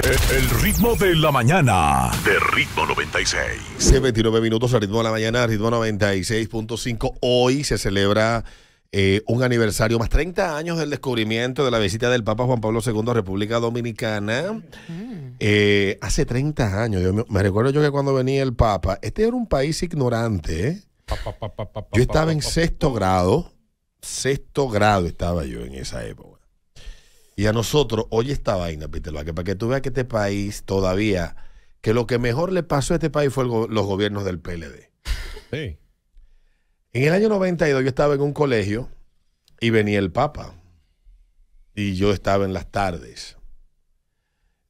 El ritmo de la mañana. De ritmo 96. 29 minutos al ritmo de la mañana, ritmo 96.5. Hoy se celebra eh, un aniversario más, 30 años del descubrimiento de la visita del Papa Juan Pablo II a República Dominicana. Eh, hace 30 años, me, recuerdo yo que cuando venía el Papa, este era un país ignorante. ¿eh? yo estaba en sexto grado, sexto grado estaba yo en esa época. Y a nosotros, hoy esta vaina, Peter que para que tú veas que este país todavía, que lo que mejor le pasó a este país fue los gobiernos del PLD. Sí. En el año 92 yo estaba en un colegio y venía el Papa. Y yo estaba en las tardes.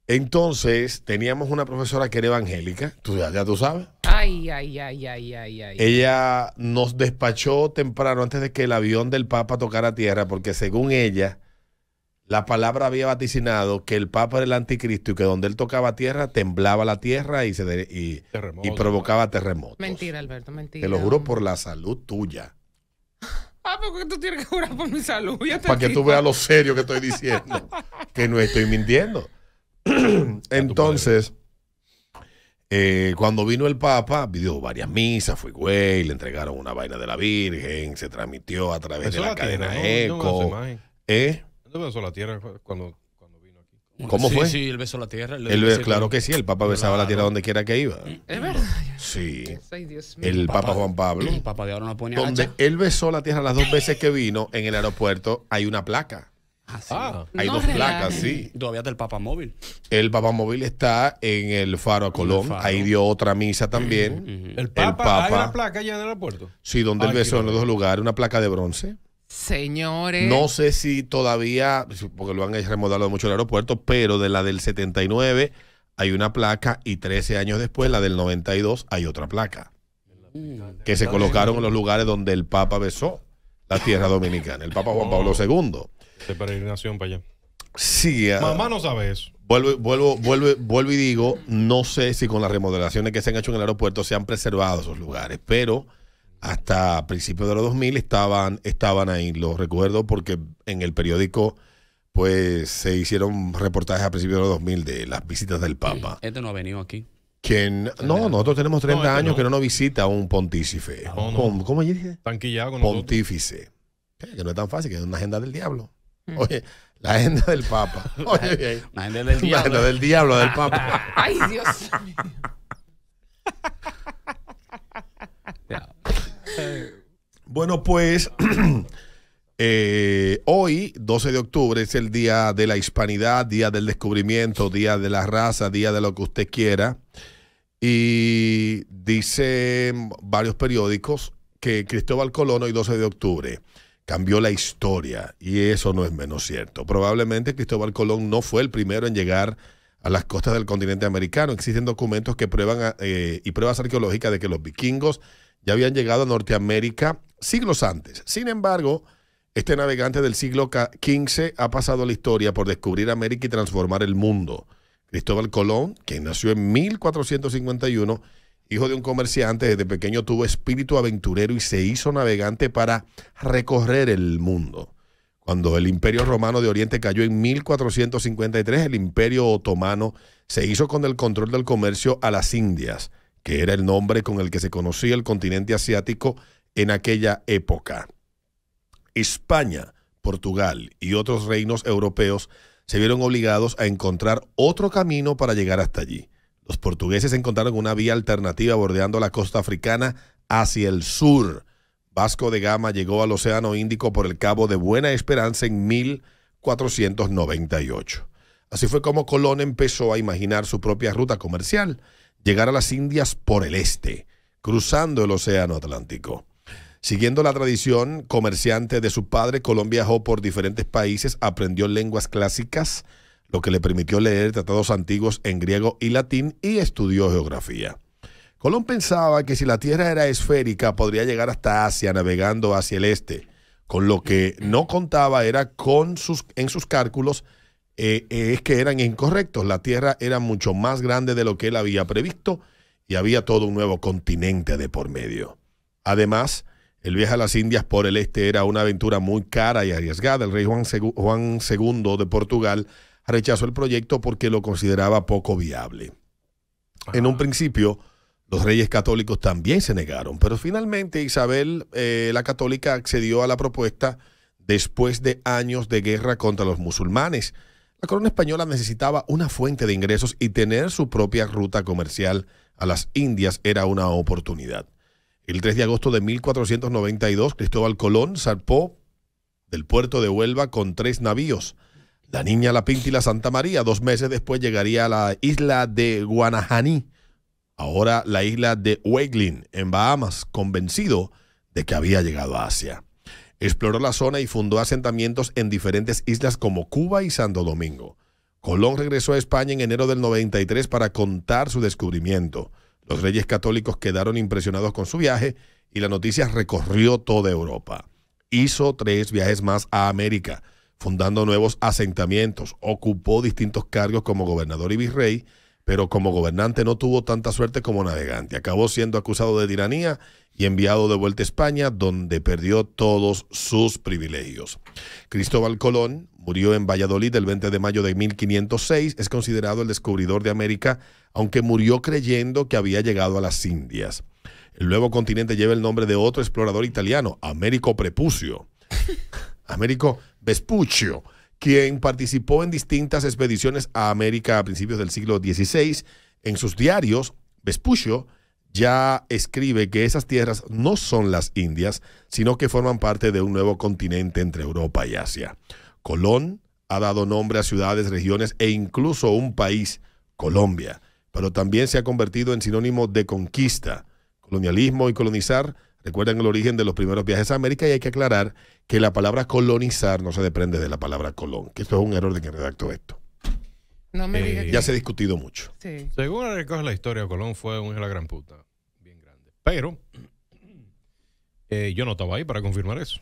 Entonces teníamos una profesora que era evangélica, ya, ya tú sabes. Ay, ay, ay, ay, ay, ay. Ella nos despachó temprano antes de que el avión del Papa tocara tierra, porque según ella la palabra había vaticinado que el Papa era el anticristo y que donde él tocaba tierra, temblaba la tierra y, se y, provocaba terremotos. Mentira, Alberto, mentira. Te lo juro por la salud tuya. Ah, porque tú tienes que jurar por mi salud. Para que tú veas lo serio que estoy diciendo. que no estoy mintiendo. Entonces, eh, cuando vino el Papa, pidió varias misas, fue güey, le entregaron una vaina de la Virgen, se transmitió a través de la, cadena ECO la tierra cuando, ¿Cómo fue? Sí, él besó la tierra. claro que sí, el Papa besaba la tierra donde quiera que iba. Es verdad. Sí. El Papa, Juan Pablo. El Papa de ahora no pone Donde él besó la tierra las dos veces que vino, en el aeropuerto hay una placa. Ah, sí. Ah. hay dos placas, sí. Todavía está el Papa Móvil. El Papa Móvil está en el Faro a Colón. Ahí dio otra misa también. El, Papa, ¿Hay una placa allá en el aeropuerto? Sí, donde él besó en los dos lugares, una placa de bronce. Señores. No sé si todavía, porque lo han remodelado mucho el aeropuerto, pero de la del 79 hay una placa y 13 años después, la del 92, hay otra placa. Mm. Que se colocaron en los lugares donde el Papa besó la tierra dominicana, el Papa Juan Pablo II. De peregrinación para allá. Sí. Ah, Mamá no sabe eso. Vuelvo, vuelvo, vuelvo, vuelvo y digo, no sé si con las remodelaciones que se han hecho en el aeropuerto se han preservado esos lugares, pero hasta principios de los 2000 estaban, estaban ahí, lo recuerdo porque en el periódico pues se hicieron reportajes a principios de los 2000 de las visitas del Papa. Este no ha venido aquí. Quien, no, nosotros tenemos 30 este años que no nos visita un pontífice. ¿Cómo pontífice. Eh, que no es tan fácil, que es una agenda del diablo. Mm. Oye, la agenda del Papa. Oye, la, agenda del diablo. agenda del diablo, del Papa. Ay, Dios Bueno, pues eh, hoy, 12 de octubre, es el Día de la Hispanidad, Día del Descubrimiento, Día de la Raza, Día de lo que usted quiera. Y dicen varios periódicos que Cristóbal Colón hoy, 12 de octubre, cambió la historia. Y eso no es menos cierto. Probablemente Cristóbal Colón no fue el primero en llegar a las costas del continente americano. Existen documentos que prueban eh, y pruebas arqueológicas de que los vikingos ya habían llegado a Norteamérica siglos antes. Sin embargo, este navegante del siglo XV ha pasado a la historia por descubrir América y transformar el mundo. Cristóbal Colón, quien nació en 1451, hijo de un comerciante, desde pequeño tuvo espíritu aventurero y se hizo navegante para recorrer el mundo. Cuando el Imperio Romano de Oriente cayó en 1453, el Imperio Otomano se hizo con el control del comercio a las Indias, que era el nombre con el que se conocía el continente asiático en aquella época. España, Portugal y otros reinos europeos se vieron obligados a encontrar otro camino para llegar hasta allí. Los portugueses encontraron una vía alternativa bordeando la costa africana hacia el sur. Vasco de Gama llegó al Océano Índico por el Cabo de Buena Esperanza en 1498. Así fue como Colón empezó a imaginar su propia ruta comercial, llegar a las Indias por el este, cruzando el Océano Atlántico. Siguiendo la tradición comerciante de su padre, Colón viajó por diferentes países, aprendió lenguas clásicas, lo que le permitió leer tratados antiguos en griego y latín y estudió geografía. Colón pensaba que si la Tierra era esférica podría llegar hasta Asia navegando hacia el este. Con lo que no contaba era con sus, en sus cálculos eh, eh, es que eran incorrectos. La Tierra era mucho más grande de lo que él había previsto y había todo un nuevo continente de por medio. Además, el viaje a las Indias por el este era una aventura muy cara y arriesgada. El rey Juan, II de Portugal rechazó el proyecto porque lo consideraba poco viable. En un principio, los reyes católicos también se negaron, pero finalmente Isabel eh, la católica accedió a la propuesta después de años de guerra contra los musulmanes. La corona española necesitaba una fuente de ingresos y tener su propia ruta comercial a las Indias era una oportunidad. El 3 de agosto de 1492, Cristóbal Colón zarpó del puerto de Huelva con tres navíos. La Niña, la Pinta y la Santa María, dos meses después llegaría a la isla de Guanajaní, ahora la isla de Waglin, en Bahamas, convencido de que había llegado a Asia. Exploró la zona y fundó asentamientos en diferentes islas como Cuba y Santo Domingo. Colón regresó a España en enero del 93 para contar su descubrimiento. Los reyes católicos quedaron impresionados con su viaje y la noticia recorrió toda Europa. Hizo tres viajes más a América, fundando nuevos asentamientos, ocupó distintos cargos como gobernador y virrey, pero como gobernante no tuvo tanta suerte como navegante. Acabó siendo acusado de tiranía y enviado de vuelta a España, donde perdió todos sus privilegios. Cristóbal Colón Murió en Valladolid el 20 de mayo de 1506, es considerado el descubridor de América, aunque murió creyendo que había llegado a las Indias. El nuevo continente lleva el nombre de otro explorador italiano, Américo Prepucio. Américo Vespuccio, quien participó en distintas expediciones a América a principios del siglo XVI. En sus diarios, Vespuccio ya escribe que esas tierras no son las Indias, sino que forman parte de un nuevo continente entre Europa y Asia. Colón ha dado nombre a ciudades, regiones e incluso un país, Colombia, pero también se ha convertido en sinónimo de conquista. Colonialismo y colonizar recuerdan el origen de los primeros viajes a América y hay que aclarar que la palabra colonizar no se depende de la palabra colón, que esto es un error de que redactó esto. Eh, ya se ha discutido mucho. Según recoge la historia, Colón fue un gran puta, bien grande. Pero eh, yo no estaba ahí para confirmar eso.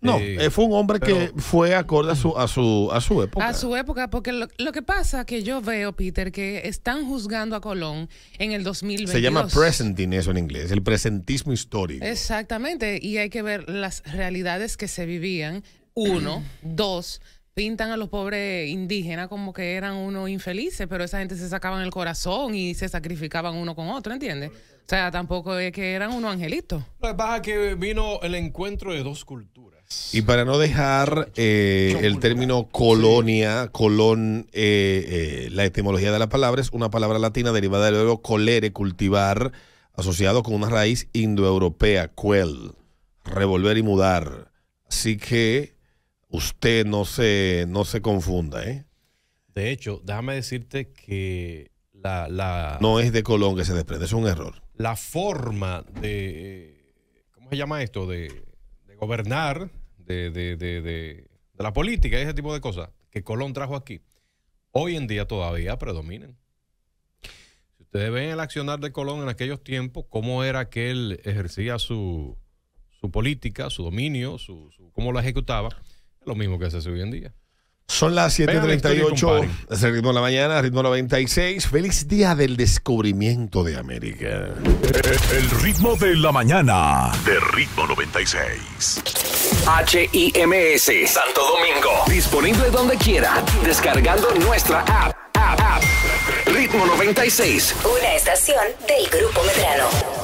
No, eh, fue un hombre que fue acorde a su, a su, a su época. A su época, porque lo, que pasa que yo veo, Peter, que están juzgando a Colón en el 2020. Se llama presenting eso en inglés, el presentismo histórico. Exactamente, y hay que ver las realidades que se vivían, uno, dos, pintan a los pobres indígenas como que eran unos infelices, pero esa gente se sacaban el corazón y se sacrificaban uno con otro, ¿entiendes? O sea, tampoco es que eran unos angelitos. Lo que pasa que vino el encuentro de dos culturas y para no dejar eh, el término colonia, colón, eh, eh, la etimología de la palabra es una palabra latina derivada del verbo colere, cultivar, asociado con una raíz indoeuropea, quel, revolver y mudar. Así que usted no se, no se confunda. De hecho, déjame decirte que la, la, No es de colón que se desprende, es un error. La forma de... ¿Cómo se llama esto? de gobernar de, la política y ese tipo de cosas que Colón trajo aquí, hoy en día todavía predominan. Si ustedes ven el accionar de Colón en aquellos tiempos, cómo era que él ejercía su, su política, su dominio, su, cómo lo ejecutaba, es lo mismo que se hace hoy en día. Son las 7:38, es el ritmo de la mañana, ritmo 96. Feliz día del descubrimiento de América. El ritmo de la mañana, de ritmo 96. HIMS, Santo Domingo. Disponible donde quiera, descargando nuestra app. app, app. Ritmo 96. Una estación del Grupo Medrano.